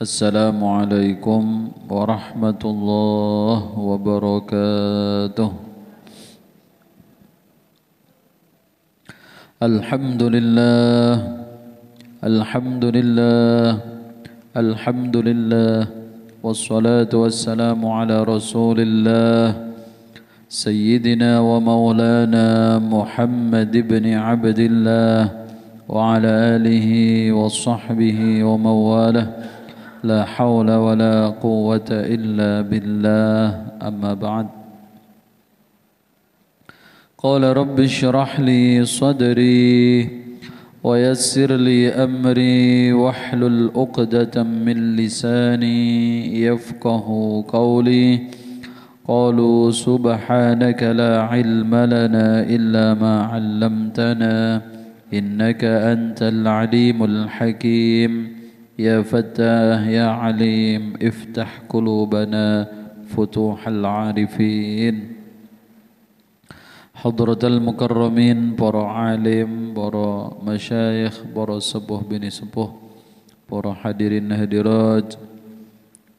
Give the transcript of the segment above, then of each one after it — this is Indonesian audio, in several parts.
السلام عليكم ورحمة الله وبركاته الحمد لله الحمد لله الحمد لله والصلاة والسلام على رسول الله سيدنا ومولانا محمد بن عبد الله وعلى آله وصحبه ومواله لا حول ولا قوة إلا بالله أما بعد قال رب اشرح لي صدري ويسر لي أمري واحلل عقدة من لساني يفقه قولي قالوا سبحانك لا علم لنا إلا ما علمتنا إنك أنت العليم الحكيم يا فتاه يا عليم افتح قلوبنا فتوح العارفين حضرة المكرمين برا عالم برا مشايخ برا sepuh بني sepuh برا hadirin هديرات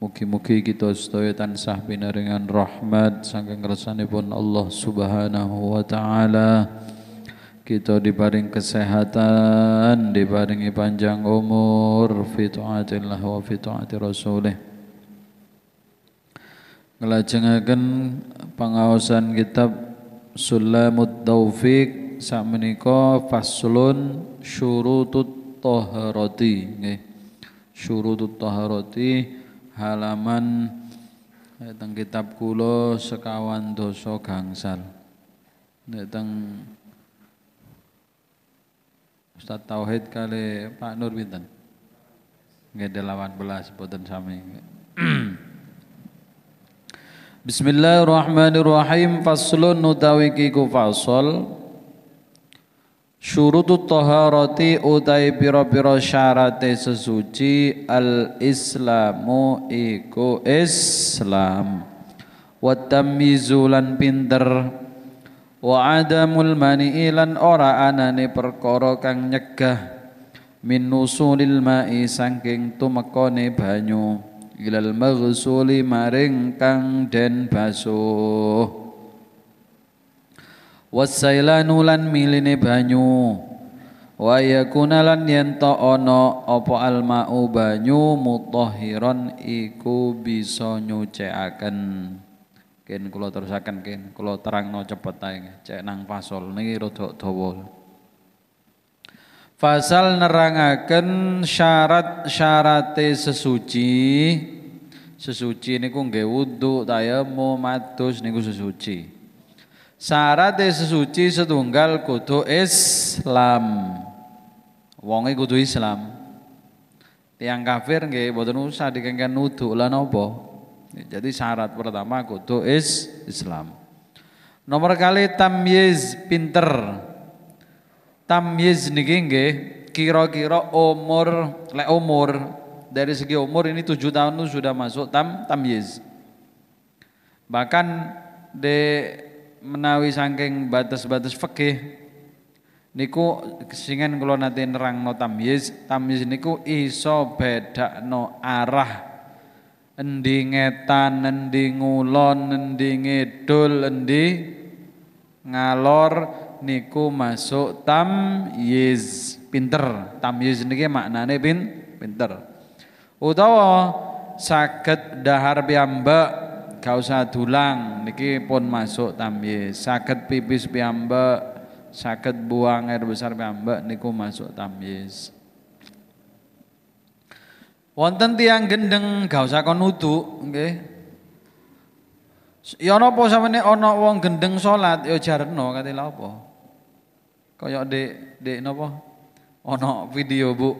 Mugi-mugi kita setuju tansah pinaringan rahmat saking pun Allah Subhanahu wa taala kita diparing kesehatan, diparingi panjang umur, fitu'atillah wa fitu'ati rasulih. Ngelajengaken pengawasan kitab Sulamut Taufik sak faslun syurutut taharati Syurutut Toharoti halaman eh, kitab kulo sekawan Doso gangsal. tentang Ustadz Tauhid kali Pak Nur Binten. Nggih 18 buatan sami. Bismillahirrahmanirrahim faslun nutawikiku fasol. Syurutu taharati utai piro-piro syarate sesuci al islamu iku islam wa tamyizulan pinter wa adamul mani lan ora anane perkara kang nyegah min nusulil ma'i sangking tumekone banyu ilal maghsuli maring kang den basuh wasailanu lan miline banyu wa yakuna lan yen ana apa alma'u banyu mutahhiron iku bisa nyucikaken Ken kulo terusakan ken kula terangno cepet ae cek nang fasol niki rada dawa. Fasal nerangaken syarat-syarate sesuci. Sesuci niku nggih wudu, tayamum, matus niku sesuci. Syarate sesuci setunggal kudu Islam. Wonge kudu Islam. Tiang kafir nggih boten usah dikengken nudu lan napa? Jadi syarat pertama kudu is Islam. Nomor kali tamyiz pinter. Tamyiz niki nggih kira-kira umur lek umur dari segi umur ini tujuh tahun itu sudah masuk tam tamyiz. Bahkan de menawi saking batas-batas fikih niku singen kula nate nerangno tamyiz tamyiz niku iso bedakno arah endi ngetan, endi ngulon, endi ngedul, endi ngalor niku masuk tam yiz Pinter. tam yiz niki maknane pin pinter. Utawa saged dahar piyambak gak usah dulang niki pun masuk tam yiz. Saged pipis piyambak, saged buang air besar piyambak niku masuk tam yiz. Wonten tiang gendeng gak usah kon oke? Yono po sama ini ono wong gendeng sholat, yo ya jarno katilapo. lha apa? Kaya dek dek nopo, ono video, Bu.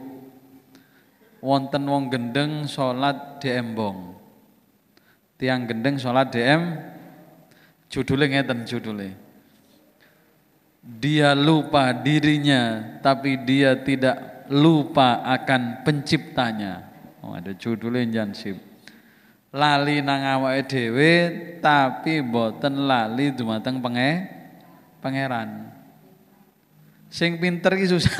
Wonten wong gendeng sholat dm bong. Tiang gendeng sholat DM judule ngeten judule. Dia lupa dirinya tapi dia tidak lupa akan penciptanya. Oh, ada judulnya jansip Lali nang awake dhewe tapi boten lali dumateng penge pangeran. Sing pinter ki susah.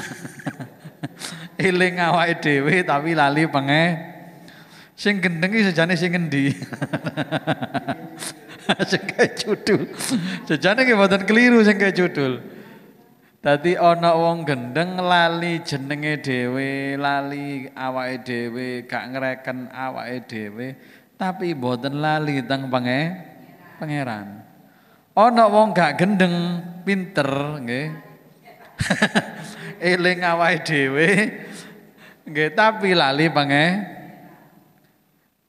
Eling awake dhewe tapi lali penge. Sing gendeng sejane sing endi? sing judul. Sejane ki boten keliru sing judul. Dadi ana wong gendeng lali jenenge dhewe, lali awake dhewe, gak ngreken awake dhewe, tapi boten lali teng penge pangeran. Ana wong gak gendeng, pinter nggih. Eling awake dhewe. Nggih, tapi lali penge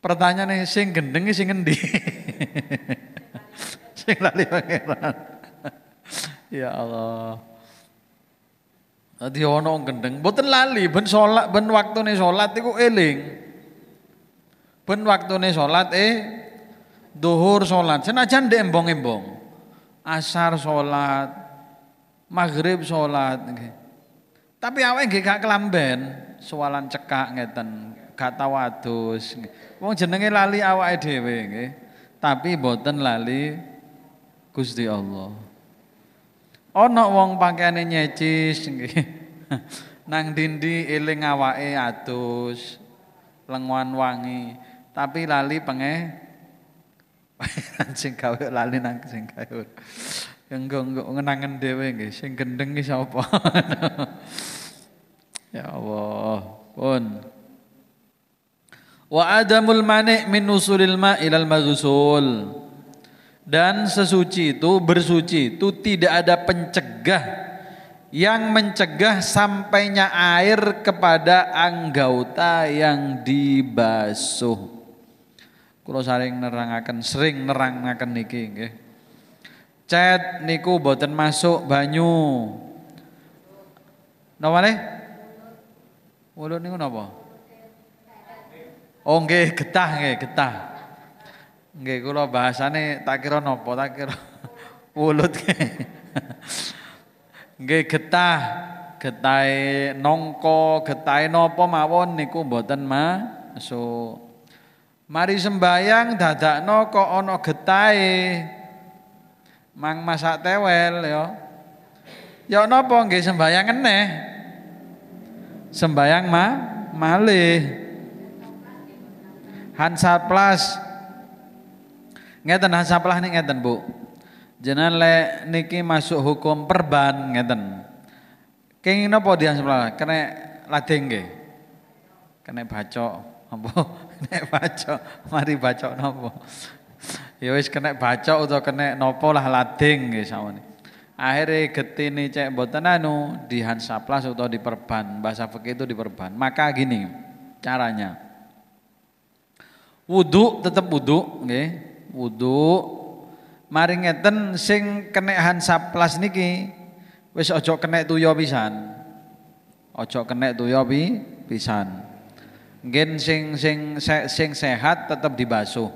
Pertanyaane sing gendeng sing endi? sing lali pangeran. ya Allah. Dadi ana gendeng, boten lali ben salat ben waktune salat iku eling. Ben waktune sholat, eh duhur sholat, senajan ndek embong-embong. Asar sholat, maghrib sholat, Tapi aweng kekak gak kelamben, soalan cekak ngeten, kata tau Wong jenenge lali awa edw, Tapi boten lali Gusti Allah. Ana wong pakaiane nyecis nggih. Nang dindi eling awake atus lenguan wangi, tapi lali penge sing gawe lali nang sing gawe. Engko ngenangen dhewe nggih, sing gendeng iki sapa? ya Allah, pun Wa adamul mani' min usulil ma' ilal maghsul. Dan sesuci itu bersuci itu tidak ada pencegah yang mencegah sampainya air kepada anggota yang dibasuh. Kulo sering nerangaken, sering nerangaken niki nggih. Cet niku boten masuk banyu. Napa nih? Mulut niku napa? Oh nggih, getah nggih, getah. Nggih kula bahasane tak kira napa tak kira wulut. Nggih getah, getahe nongko, getahe napa mawon niku mboten so Mari sembayang dadakno kok ana getahe. Mang masak tewel ya. Ya napa nggih sembayang eneh. Sembayang ma malih. Hansa Plus Ngeten hasapelah nih ngeten Bu. jenan le niki masuk hukum perban ngeten. Kengin nopo dia sebelah? Kene lading ke? Kene bacok apa? Kene bacok. Mari bacok nopo. Ya wis kena bacok atau kena nopo lah lading nggih Akhirnya geti ini cek mboten anu di Hansaplas atau di perban. Bahasa fakir itu di perban. Maka gini caranya. Wudhu tetap wudhu Okay wudu mari ngeten sing kenek hansaplas niki wis aja kenek tuya pisan. Aja kenek tuya pi, pisan. gen sing sing se, sing sehat tetap dibasuh.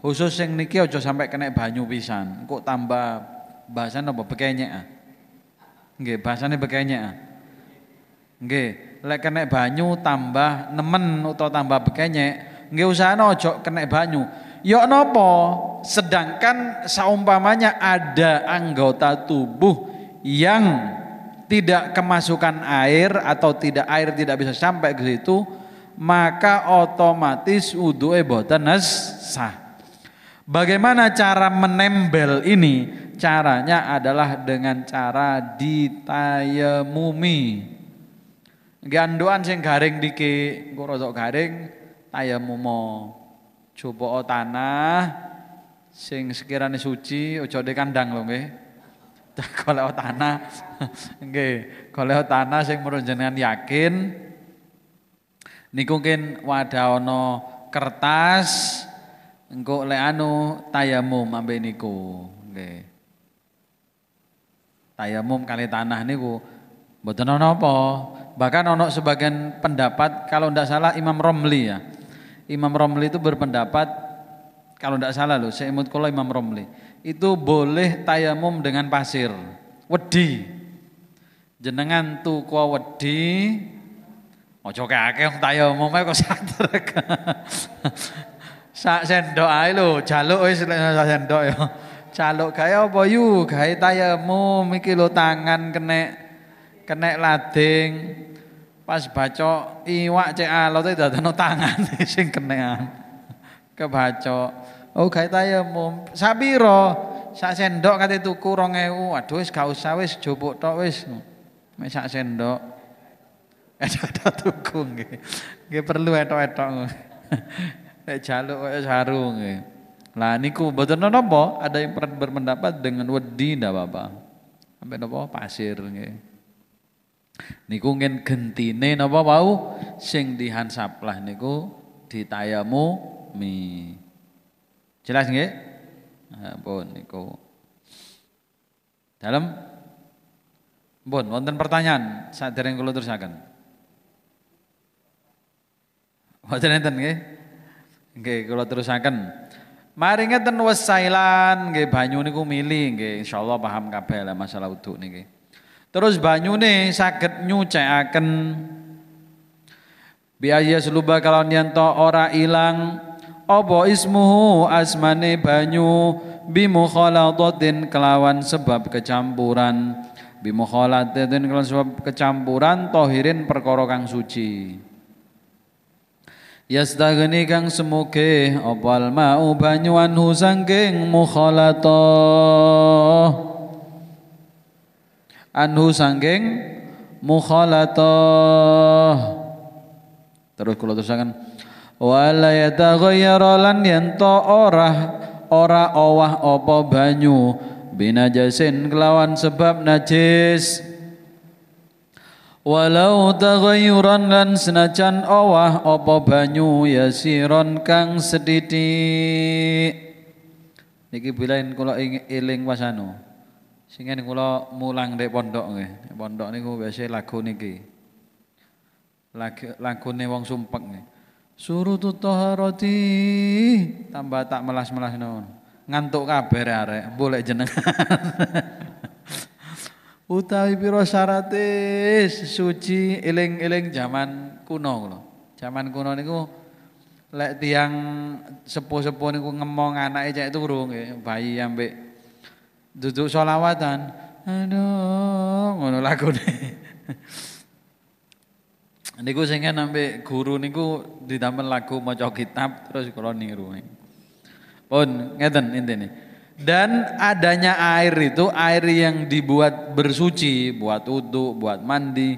Khusus sing niki aja sampai kenek banyu pisan. Kok tambah bahasan apa bekenya ah. Nggih, bahasane bekenyek ah. Nggih, lek banyu tambah nemen atau tambah bekenya nggih usahane aja kenek banyu. Ya nopo, sedangkan seumpamanya ada anggota tubuh yang tidak kemasukan air atau tidak air tidak bisa sampai ke situ, maka otomatis wudhu boten sah. Bagaimana cara menembel ini? Caranya adalah dengan cara ditayemumi. Ganduan sing garing dikit, gue rosok garing tayamumo coba o tanah sing sekirane suci ojo ndek kandang lho nggih. Golek tanah. Nggih, golek tanah sing menurut jenengan yakin niku mungkin wadah ana kertas engko le anu tayamum ambe niku. Nggih. Tayamum kali tanah niku mboten ana apa. Bahkan ono sebagian pendapat kalau ndak salah Imam Romli ya Imam Romli itu berpendapat kalau tidak salah loh, seimut kalau Imam Romli itu boleh tayamum dengan pasir, wedi. Jenengan tuku wedi, ojo kakek tayamum kok sakter? Sak sendok ae lho, jaluk wis sak sendok ya. Jaluk gawe apa yu, gawe tayamum iki lho tangan kena kena lading. Pas bacok iwak cek ada dadano tangan sing kenean. kebaca Oh kayak tayo mum Sabiro sak sendok itu tuku ewu Aduh wis kau usah wis jupuk tok wis. Mek sak sendok. Etok tuku nggih. Nggih perlu eto eto, Nek jaluk e sarung Lah niku no bo, ada yang berpendapat dengan wedi ndak apa-apa. Sampai bo pasir nggih. Niku ngen gentine napa wau sing dihansaplah niku ditayamu mi. Jelas nggih? Bon niku. Dalam Bon, wonten pertanyaan sadereng kula terusaken. Wonten enten nggih? Nggih, kula terusaken. Mari ngeten wes wasailan, nggih banyu niku mili nggih insyaallah paham kabeh lah masalah wudu niki. Terus banyune nyuce akan biaya seluba kalau nianto ora ilang obo ismuhu asmane banyu bimukhalatin kelawan sebab kecampuran bimu bimukhalatin kelawan sebab kecampuran tohirin perkoro kang suci. Yastagni kang semuge obal mau banyuan husangeng mu mukhalatoh anhu sanggeng, mukhalatah terus kula terusaken wala yataghayyara lan yanto ora ora owah opo banyu binajasin kelawan sebab najis walau taghayyuran lan senajan owah opo banyu yasiron kang sedidik niki bilain kula eling wasano Singen kula mulang deh pondok nggih. Pondok niku biasa lagu niki. Lagu lagune wong sumpek Suruh tutuh roti, tambah tak melas-melas naon. Ngantuk kabeh are, boleh jeneng. Utawi pira syarate suci eling-eling zaman kuno lo. Zaman kuno niku lek tiang sepuh-sepuh niku ngemong anake cek turu nggih, bayi ambek duduk sholawatan aduh ngono lagu nih niku sengen nambe guru niku taman lagu mau kitab terus kula niru pun ngeten nih dan adanya air itu air yang dibuat bersuci buat uduk buat mandi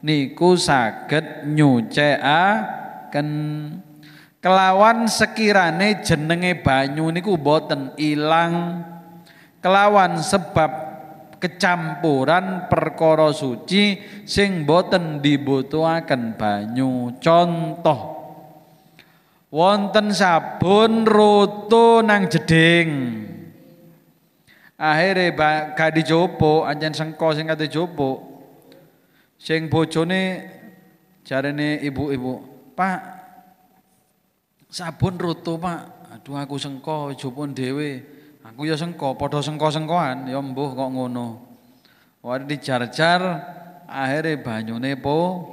niku saged ken kelawan sekirane jenenge banyu niku boten ilang kelawan sebab kecampuran perkara suci sing boten dibutuhaken banyu contoh wonten sabun roto nang jeding akhire kadi dijopo anjen sengko sing kate jopo sing bojone jarene ibu-ibu Pak sabun roto Pak aduh aku sengko jopon dewe Aku ya sengko, padha sengko-sengkoan, ya mbuh kok ngono. Wah dijar-jar, akhirnya banyune po,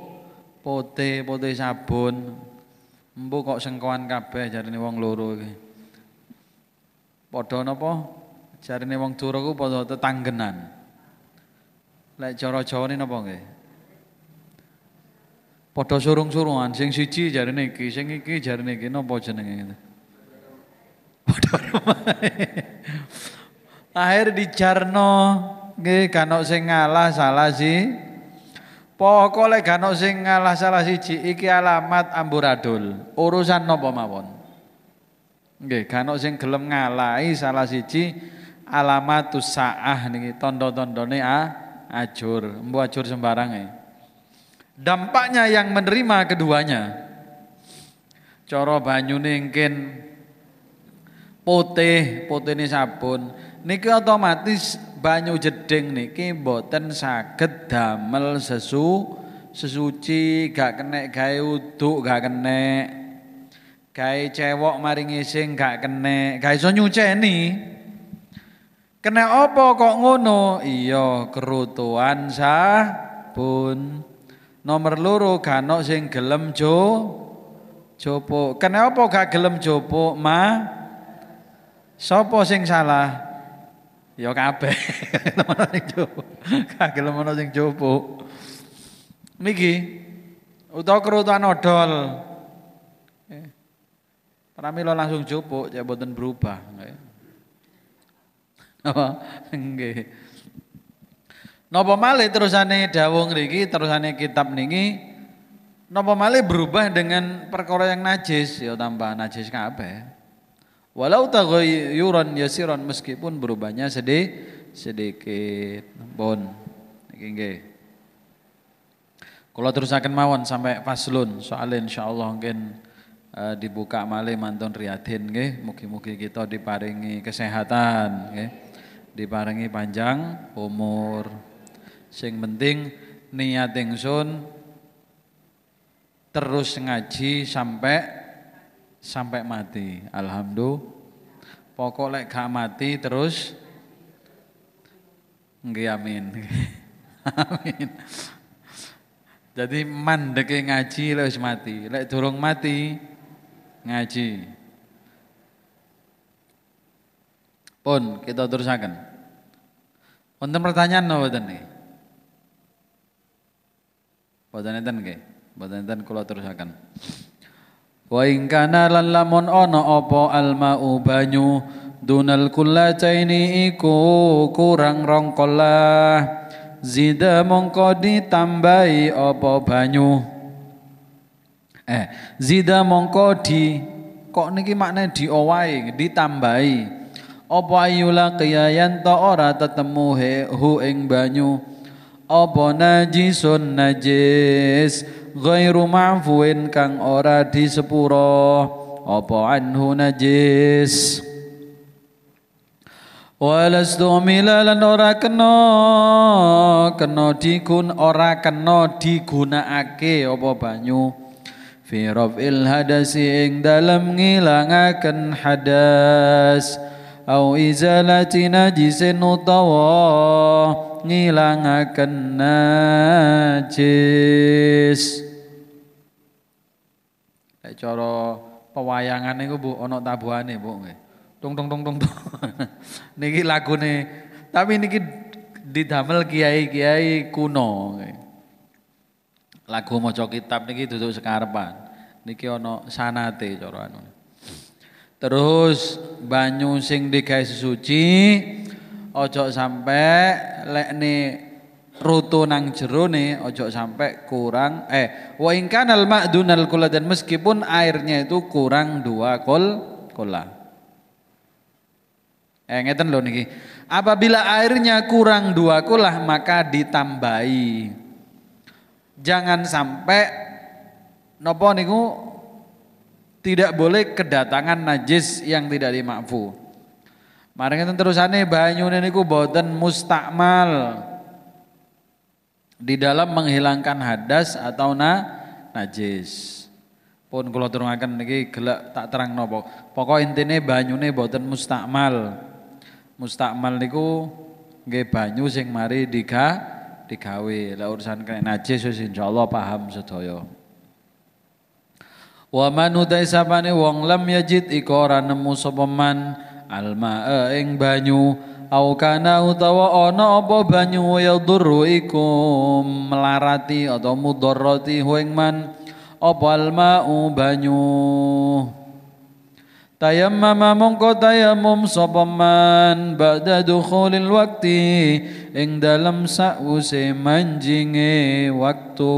pote, pote sabun. Mbuh kok sengkoan kabeh jarine wong loro iki. Padha napa? Jarine wong turu ku padha tetanggenan. Lek cara Jawane napa nggih? Padha surung-surungan, sing siji jarine iki, sing iki jarine iki napa jenenge? Ngene. Akhir Jarno, nggih kanok sing ngalah salah si. Pokok kanok sing ngalah salah siji iki alamat amburadul. Urusan napa mawon. Nggih, kanok sing gelem ngalahi salah siji Alamat saah nih tondo-tondone a acur, Mbu acur sembarang e. Dampaknya yang menerima keduanya. Coro banyune engkin putih, putih ini sabun. Niki otomatis banyu jeding niki boten saged damel sesu sesuci, gak kena gawe uduk, gak kena gawe cewok mari ngising gak kena, gak iso nyuceni. Kena opo kok ngono? Iya, kerutuan sabun. Nomor loro gano sing gelem jo jopo. Kena opo gak gelem jopo? Ma Sopo sing salah? Ya kabeh. Temen sing jopo. Kagel menawa sing jopo. Niki utawa kerutuan odol. Eh, pramila langsung jopo, ya boten berubah. Napa? Nggih. Napa malih terusane dawuh ngriki, terusane kitab niki napa malih berubah dengan perkara yang najis ya tambah najis kabeh. Walau taghayyuran yasiran meskipun berubahnya sedih sedikit. Bon. Niki nggih. Kula terusaken mawon sampai faslun soalnya insyaallah mungkin uh, dibuka malih mantun riyadin nggih. Mugi-mugi kita diparingi kesehatan nggih. Diparingi panjang umur. Sing penting niat ingsun terus ngaji sampai sampai mati. Alhamdulillah. Pokok lek gak mati terus nggih amin. amin. Jadi mandeke ngaji lek wis mati. Lek durung mati ngaji. Pun kita terusaken. Wonten pertanyaan napa mboten niki? Mboten enten nggih. Mboten enten kula terusaken. Wa ingkana lan lamun ana apa alma'u banyu dunal kullacaini iku kurang rongkola zida mongko ditambahi opo banyu eh zida mongko di kok niki makne diowahi ditambahi opo ayula kiyayan ta ora tetemu he hu ing banyu opo najisun najis ghairu ma'fuin kang ora disepuro apa anhu najis Walastu mila lan ora kena kena digun ora kena digunakake apa banyu fi rafil hadasi ing dalam ngilangaken hadas au izalati najisin utawa ngilangaken najis coro cara pewayangan niku Bu ana tabuhane Bu nggih. Tung tung tung tung. niki lagune tapi niki didamel kiai-kiai kuno Lagu maca kitab niki duduk sekarepan. Niki ana sanate cara anu. Terus banyu sing digawe suci ojo sampai nih roto nang jerone ojo sampai kurang eh wa in kanal ma'dunal kula dan meskipun airnya itu kurang dua kol kola eh ngeten loh niki apabila airnya kurang dua kola maka ditambahi jangan sampai nopo niku tidak boleh kedatangan najis yang tidak dimakfu Mari kita terusane banyune niku boten mustakmal di dalam menghilangkan hadas atau na najis. Pun kalau akan lagi gelak tak terang nopo. Pokok banyu nih boten mustakmal. Mustakmal niku gak banyu sing mari diga digawe. la urusan kena najis wis insyaallah paham setyo Wa man sabane wong lam yajid ikora ora nemu sopeman alma ing banyu au kana utawa ana apa banyu ya ikum melarati atau mudarrati huing man apa alma'u banyu Tayammama mongko tayammum sapa man ba'da dukhulil waqti ing dalem sakwuse manjinge waktu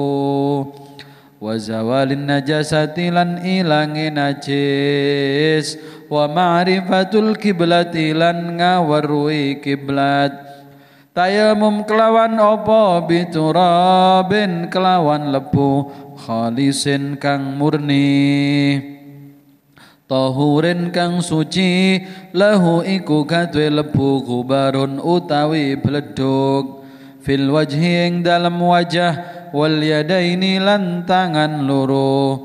wa zawalin najasati lan ilange najis wa ma'rifatul kiblat lan ngawarui kiblat tayamum kelawan opo biturabin kelawan lepu, khalisin kang murni Tahurin kang suci lahu iku kadwe lebu kubarun utawi bledug fil wajhi ing dalam wajah wal yadaini lan tangan loro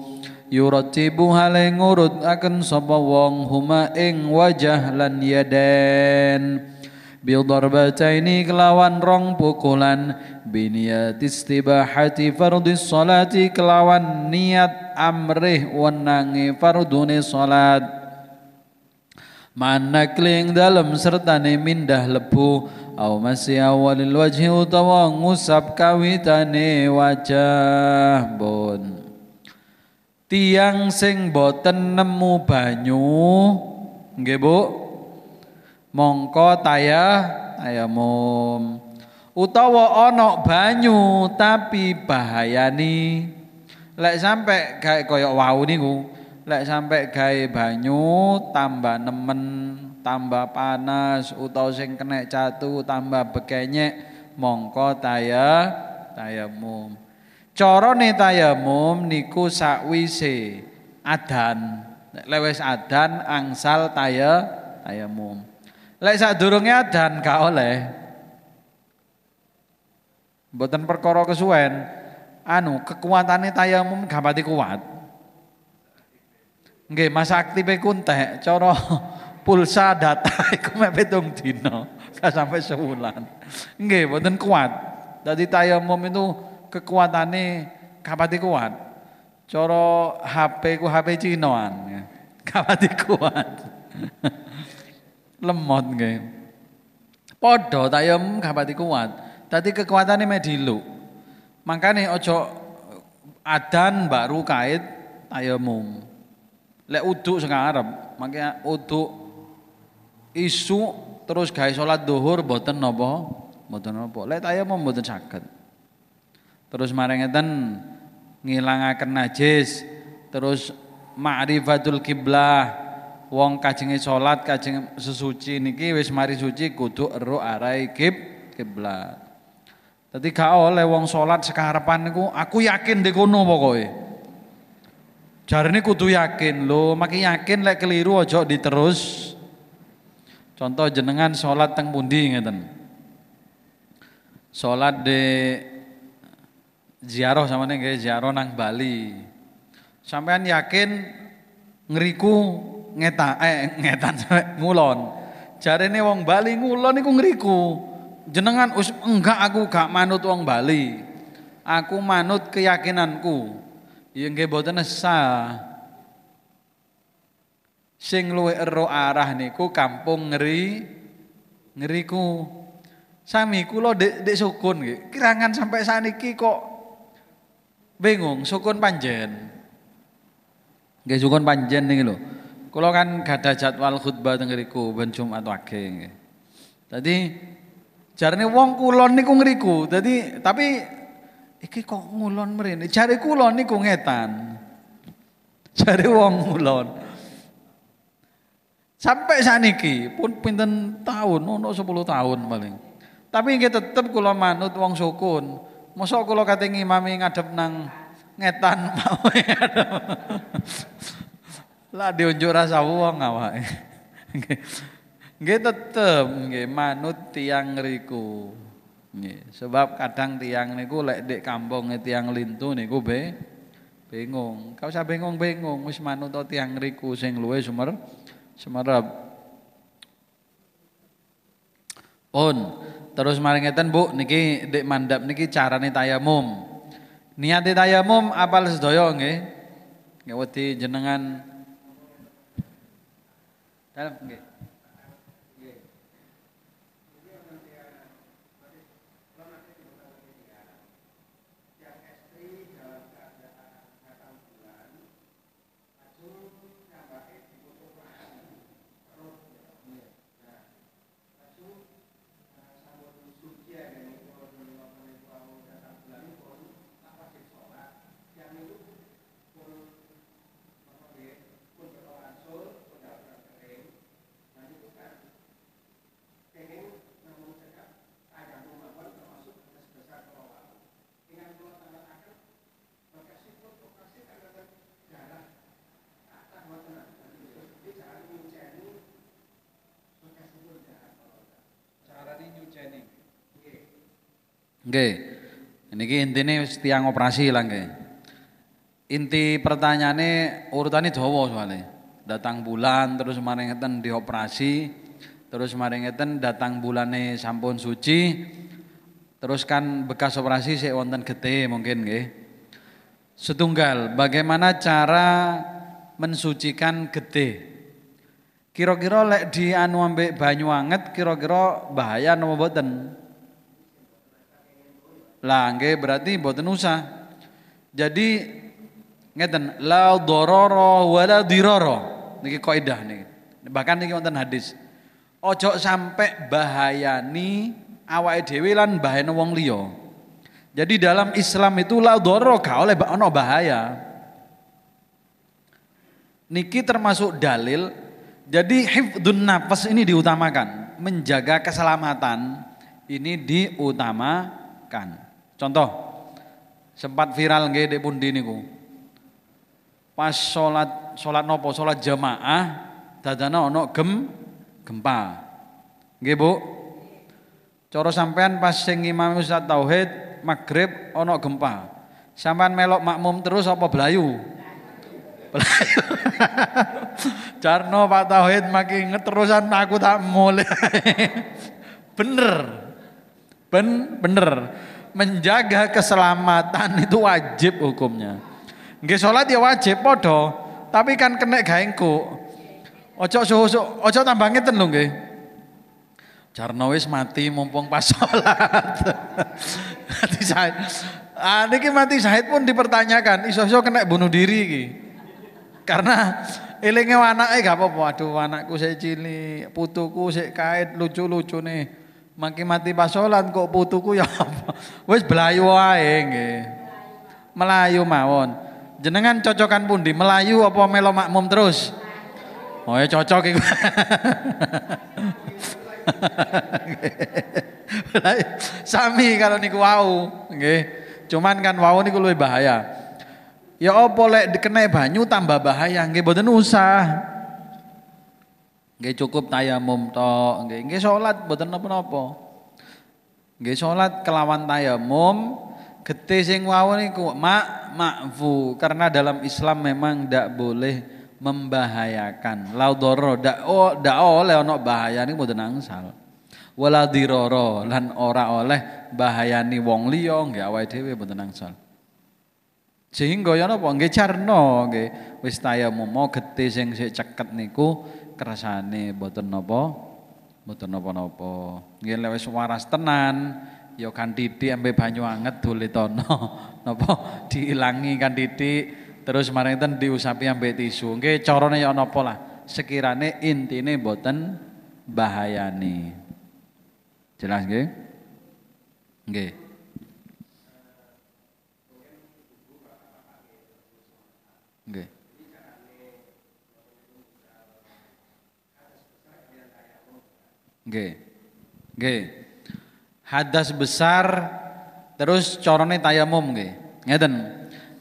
yuratibu halai ngurut akan sapa wong huma ing wajah lan yaden baca ini kelawan rong pukulan biniyat istibahati fardhu salati kelawan niat amrih wenangi fardune salat mana kling dalem ne mindah lebu au masih awalil wajhi utawa ngusap kawitane wajah bon tiang sing boten nemu banyu nggih Bu mongko taya ayamum utawa onok banyu tapi bahayani lek sampe gawe kaya wau niku lek sampe gawe banyu tambah nemen tambah panas utawa sing kena catu tambah bekenyek mongko taya tayamum Carane tayamum niku sakwise adan. lewes adan angsal taya tayamum. Lek sadurunge adan gak oleh. Mboten perkara kesuwen. Anu kekuatane tayamum gak pati kuat. Nggih, masa aktife kuntek cara pulsa data iku mek pitung gak sampai sebulan. Nggih, mboten kuat. Dadi tayamum itu kekuatane kapati kuat. coro HP ku HP Cinoan ya. Kapati kuat. Lemot nggih. podo tayem kapati kuat. Tadi kekuatannya meh Makanya Mangkane ojo adan baru kait tayemum. Lek uduk sekarang Arab, makanya uduk isu terus gaya sholat duhur boten napa? Boten napa. Lek tayemum boten sakit terus marengeten ngilangakan najis terus ma'rifatul kiblah wong kajenge salat kajeng sesuci niki wis mari suci kudu eru arai kib kiblat dadi gak oleh wong salat sekarepan niku aku yakin di kono pokoke jarine kudu yakin lho makin yakin lek keliru aja diterus contoh jenengan salat teng pundi ngeten salat di ziarah sama nih kayak ziarah nang Bali. Sampean yakin ngeriku ngeta eh ngetan ngulon. neng wong Bali ngulon iku ngeriku. Jenengan us enggak aku gak manut wong Bali. Aku manut keyakinanku. yang nggih boten sah. Sing luwih ero arah niku kampung ngeri ngeriku. Sami lo dek, dek sukun nggih. Kirangan sampai saniki kok bingung sukun panjen. Nggih sukun panjen nih lo, kalau kan gadah jadwal khutbah tenggeriku ben Jumat wage nggih. Dadi jarane wong kulon niku ngriku. tadi tapi iki kok ngulon mrene. cari kulon niku ngetan. cari wong kulon, Sampai saniki pun pinten tahun, ono 10 tahun paling. Tapi kita tetep kula manut wong sukun. Mosok kula kate ngimami ngadep nang ngetan mawon. Lah diunjuk rasa wong awake. Nggih. tetep nggih manut tiang riku. Nggih, sebab kadang tiang niku lek ndek kampunge tiang lintu niku be bingung. Kau usah bingung-bingung wis manut tiang riku sing luwe sumer semerep. Pun Terus ngeten Bu niki dek mandap niki carane tayamum. Niate tayamum apal sedaya nggih? Nggih wedi jenengan Dalam nggih. Oke, ki inti ini tiang operasi lah nggih. Inti pertanyaan urutan urutannya dawa soalnya. Datang bulan terus maring dioperasi, terus maring datang datang nih sampun suci. Terus kan bekas operasi si wonten gede mungkin nggih. Setunggal, bagaimana cara mensucikan gede? Kira-kira lek di anu ambek banyu anget kira-kira bahaya napa mboten? Lah berarti mboten usah. Jadi ngeten la dororo wala diroro. Niki kaidah niki. Bahkan niki wonten hadis. Ojo sampai bahayani awake dhewe lan bahayane wong liya. Jadi dalam Islam itu la dororo gak oleh ono bahaya. Niki termasuk dalil. Jadi hifdun nafas ini diutamakan, menjaga keselamatan ini diutamakan. Contoh sempat viral nggih di pundi niku. Pas sholat sholat nopo sholat jamaah dadana ono gem gempa. Nggih Bu. Cara sampean pas sing imam Ustaz Tauhid maghrib ono gempa. Sampean melok makmum terus apa belayu? Belayu. Jarno Pak Tauhid maki ngeterusan aku tak mulai. bener. Ben bener menjaga keselamatan itu wajib hukumnya. Nggih salat ya wajib padha, tapi kan kena gaengku. Ojo suhu ojo tambah ngeten lho nggih. Jarno wis mati mumpung pas salat. mati Said. Ah niki mati Said pun dipertanyakan, iso-iso kena bunuh diri iki. Karena ilinge anake gak apa-apa. Aduh anakku sik cilik, putuku sik kait lucu-lucune. lucu lucune nih. Maki mati pas kok putuku ya apa? Wis belayu wae nggih. Melayu mawon. Jenengan cocokan pundi? Melayu apa melo makmum terus? Oh ya cocok iku. Sami kalau niku wau, nggih. Cuman kan wau niku luwih bahaya. Ya apa lek kena banyu tambah bahaya nggih mboten usah. Nggih cukup tayamum tok, nggih. Nggih sholat mboten napa-napa. Nggih salat kelawan tayamum gete sing wau niku mak makfu karena dalam Islam memang ndak boleh membahayakan. Laudoro dak oh, dak oleh ono bahaya niku mboten angsal. Wala diroro lan ora oleh bahayani wong liya nggih awake dhewe mboten angsal. Sehingga ya napa nggih carno nggih wis tayamum mau gete sing si ceket niku kersane boten nopo boten nopo nopo Nggih lek waras tenan ya kandidi ampe banyu anget doletono nopo diilangi kandidi terus maring ten diusapi ampe tisu. Nggih carane ya nopo lah. Sekirane intine boten bahayani. Jelas nggih? Nggih. Oke. Oke. Hadas besar terus corone tayamum nggih. Ngeten.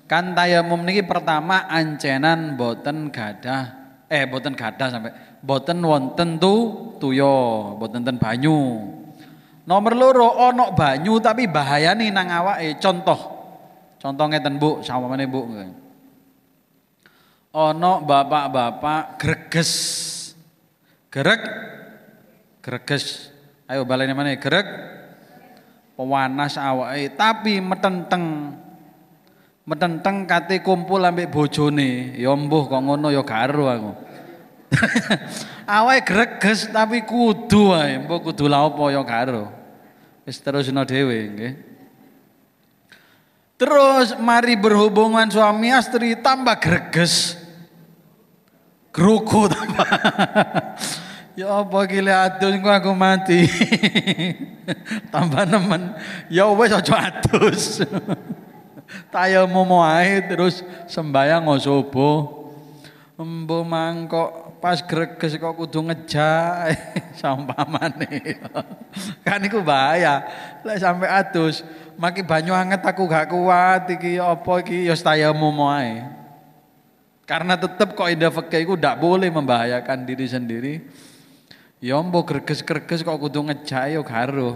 Kan tayamum niki pertama ancenan boten gadah eh boten gadah sampai boten wonten tu tuyo, boten ten banyu. Nomor loro onok banyu tapi bahaya nih nang awak. Eh Contoh. Contoh ngeten Bu, sama mana Bu. Onok bapak-bapak greges. Gerek greges. Ayo balene mana ya? greg? Pewanas awake tapi metenteng. Metenteng kate kumpul ambek bojone. Ya mbuh kok ngono ya karo aku. awake greges tapi kudu ae, mbok kudu la apa ya karo. Wis terusno dhewe nggih. Terus mari berhubungan suami istri tambah greges. Grogo tambah. Ya apa gile adus engko aku mati. Tambah nemen. Ya wis aja adus. Ya momo ae terus sembayang ngosobo. Embo mangkok pas greges kok kudu ngejak sampamane. kan iku bahaya. Lek sampe adus, maki banyu anget aku gak kuat iki ya apa iki ya, ya momo ae. Karena tetap kaidah fikih itu tidak boleh membahayakan diri sendiri Ya mbo greges-greges kok kudu ngejak ya karo.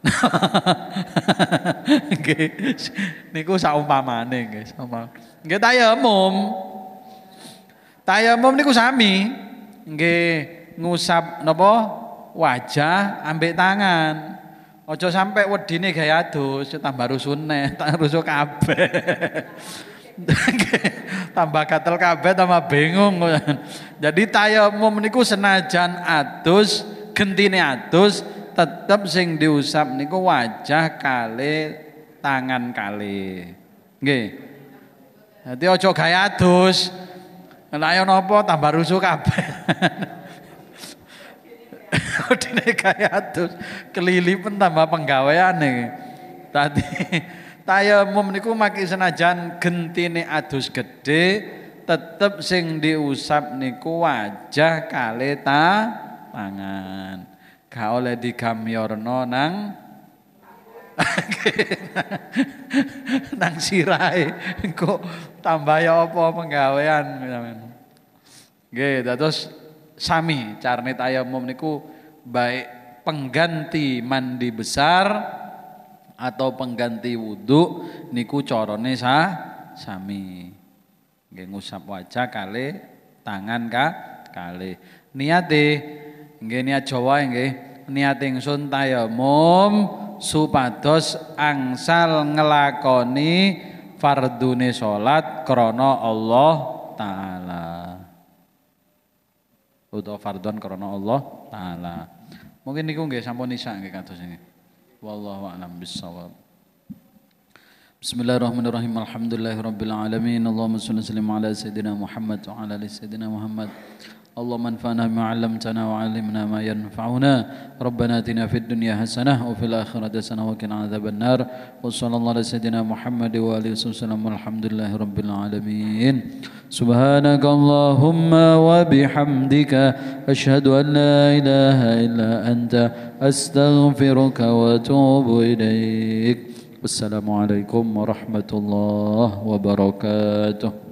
Nggih. Niku saumpamane nggih, saumpam. Nggih tayamum. Tayamum niku sami. Nggih, ngusap napa wajah ambek tangan. Aja sampai wedine gawe adus tambah rusune, tak rusuk kabeh. tambah katel kabeh tambah bingung. Jadi tayamum niku senajan atus gentine atus tetap sing diusap niku wajah kali tangan kali. Nggih. Dadi aja gaya atus Nek ana apa tambah rusuh kabeh. kodine gaya atus kelilipan tambah penggaweane. Dadi tayamum niku maki senajan gentine adus gede tetep sing diusap niku wajah kali ta tangan gak oleh digamyorno nang nang sirai kok tambah ya apa penggawean nggih terus sami carne tayamum niku baik pengganti mandi besar atau pengganti wudhu niku corone sah sami nggih ngusap wajah kali tangan ka kali niate nggih niat Jawa ya, nggih niat ingsun tayamum supados angsal ngelakoni fardune salat krana Allah taala utawa fardun krono Allah taala mungkin niku nggih sampun isa nggih kados niki والله أعلم بالصواب بسم الله الرحمن الرحيم الحمد لله رب العالمين اللهم صل وسلم على سيدنا محمد وعلى آل سيدنا محمد اللهم انفعنا بما علمتنا وعلمنا ما ينفعنا ربنا اتنا في الدنيا حسنه وفي الاخره حسنه وقنا عذاب النار وصلى الله على سيدنا محمد واله وصحبه وسلم والحمد لله رب العالمين سبحانك اللهم وبحمدك اشهد ان لا اله الا انت استغفرك واتوب اليك والسلام عليكم ورحمه الله وبركاته